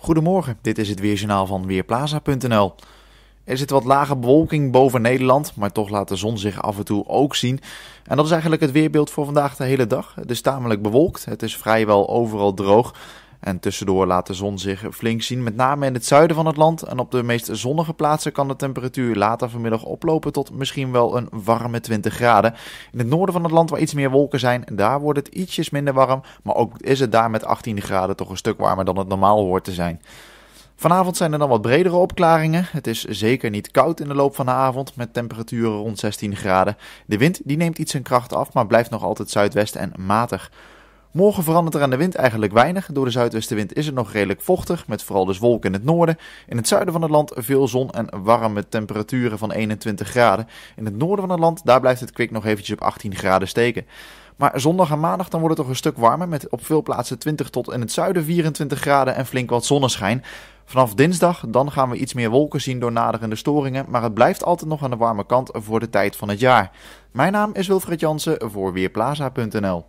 Goedemorgen, dit is het Weerjournaal van Weerplaza.nl. Er zit wat lage bewolking boven Nederland, maar toch laat de zon zich af en toe ook zien. En dat is eigenlijk het weerbeeld voor vandaag de hele dag. Het is tamelijk bewolkt, het is vrijwel overal droog. En tussendoor laat de zon zich flink zien, met name in het zuiden van het land. En op de meest zonnige plaatsen kan de temperatuur later vanmiddag oplopen tot misschien wel een warme 20 graden. In het noorden van het land waar iets meer wolken zijn, daar wordt het ietsjes minder warm. Maar ook is het daar met 18 graden toch een stuk warmer dan het normaal hoort te zijn. Vanavond zijn er dan wat bredere opklaringen. Het is zeker niet koud in de loop van de avond met temperaturen rond 16 graden. De wind die neemt iets zijn kracht af, maar blijft nog altijd zuidwest en matig. Morgen verandert er aan de wind eigenlijk weinig. Door de zuidwestenwind is het nog redelijk vochtig, met vooral dus wolken in het noorden. In het zuiden van het land veel zon en warme temperaturen van 21 graden. In het noorden van het land, daar blijft het kwik nog eventjes op 18 graden steken. Maar zondag en maandag dan wordt het toch een stuk warmer met op veel plaatsen 20 tot in het zuiden 24 graden en flink wat zonneschijn. Vanaf dinsdag dan gaan we iets meer wolken zien door naderende storingen, maar het blijft altijd nog aan de warme kant voor de tijd van het jaar. Mijn naam is Wilfred Jansen voor Weerplaza.nl.